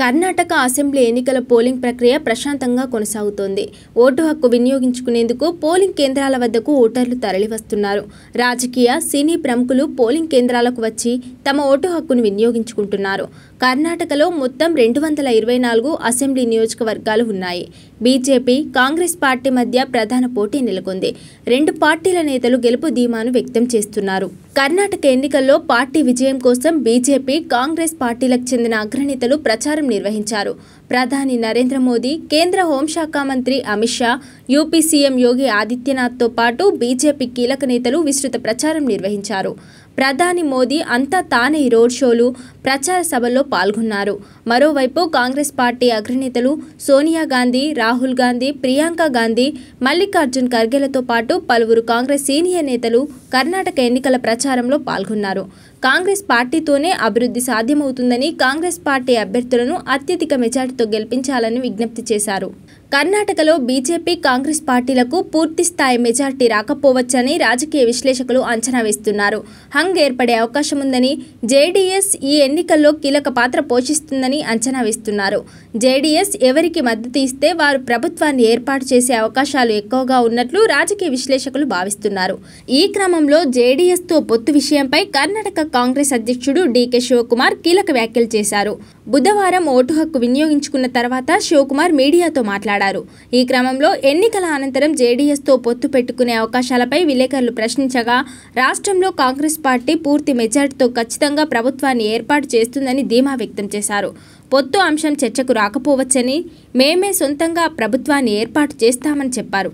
Karnataka assembly ఎన్నికల polling ప్రక్రియ ప్రశాంతంగా కొనసాగుతోంది ఓటు హక్కు వినియోగించుకునేందుకు పోలింగ్ కేంద్రాల వద్దకు ఓటర్లు తరలివస్తున్నారు రాజకీయ సినీ ప్రముఖులు పోలింగ్ కేంద్రాలకు వచ్చి తమ ఓటు హక్కును వినియోగించుకుంటున్నారు కర్ణాటకలో మొత్తం రెండు వందల ఇరవై నాలుగు అసెంబ్లీ నియోజకవర్గాలు ఉన్నాయి బీజేపీ కాంగ్రెస్ పార్టీ మధ్య ప్రధాన పోటీ నెలకొంది రెండు పార్టీల నేతలు గెలుపు ధీమాను వ్యక్తం చేస్తున్నారు కర్ణాటక ఎన్నికల్లో పార్టీ విజయం కోసం బీజేపీ కాంగ్రెస్ పార్టీలకు చెందిన అగ్రనేతలు ప్రచారం నిర్వహించారు ప్రధాని నరేంద్ర మోదీ కేంద్ర హోంశాఖ మంత్రి అమిత్ షా యూపీ సీఎం యోగి ఆదిత్యనాథ్తో పాటు బీజేపీ కీలక నేతలు విస్తృత ప్రచారం నిర్వహించారు ప్రధాని మోదీ అంతా తానే రోడ్ షోలు ప్రచార సభల్లో పాల్గొన్నారు మరోవైపు కాంగ్రెస్ పార్టీ అగ్రనేతలు సోనియా గాంధీ రాహుల్ గాంధీ ప్రియాంక గాంధీ మల్లికార్జున్ ఖర్గేలతో పాటు పలువురు కాంగ్రెస్ సీనియర్ నేతలు కర్ణాటక ఎన్నికల ప్రచారంలో పాల్గొన్నారు కాంగ్రెస్ పార్టీతోనే అభివృద్ధి సాధ్యమవుతుందని కాంగ్రెస్ పార్టీ అభ్యర్థులను అత్యధిక మెజార్టీతో గెలిపించాలని విజ్ఞప్తి చేశారు కర్ణాటకలో బీజేపీ కాంగ్రెస్ పార్టీలకు పూర్తిస్థాయి మెజార్టీ రాకపోవచ్చని రాజకీయ విశ్లేషకులు అంచనా వేస్తున్నారు హంగ్ ఏర్పడే అవకాశం ఉందని జేడీఎస్ ఈ ఎన్నికల్లో కీలక పాత్ర పోషిస్తుందని అంచనా వేస్తున్నారు జేడీఎస్ ఎవరికి మద్దతు ఇస్తే వారు ప్రభుత్వాన్ని ఏర్పాటు చేసే అవకాశాలు ఎక్కువగా ఉన్నట్లు రాజకీయ విశ్లేషకులు భావిస్తున్నారు ఈ క్రమంలో జేడీఎస్తో పొత్తు విషయంపై కర్ణాటక కాంగ్రెస్ అధ్యక్షుడు డీకే శివకుమార్ కీలక వ్యాఖ్యలు చేశారు బుధవారం ఓటు హక్కు వినియోగించుకున్న తర్వాత శివకుమార్ మీడియాతో మాట్లాడారు మాట్లాడారు ఈ క్రమంలో ఎన్నికల అనంతరం జేడీఎస్తో పొత్తు పెట్టుకునే అవకాశాలపై విలేకరులు ప్రశ్నించగా రాష్ట్రంలో కాంగ్రెస్ పార్టీ పూర్తి మెజార్టీతో ఖచ్చితంగా ప్రభుత్వాన్ని ఏర్పాటు చేస్తుందని ధీమా వ్యక్తం చేశారు పొత్తు అంశం చర్చకు రాకపోవచ్చని మేమే సొంతంగా ప్రభుత్వాన్ని ఏర్పాటు చేస్తామని చెప్పారు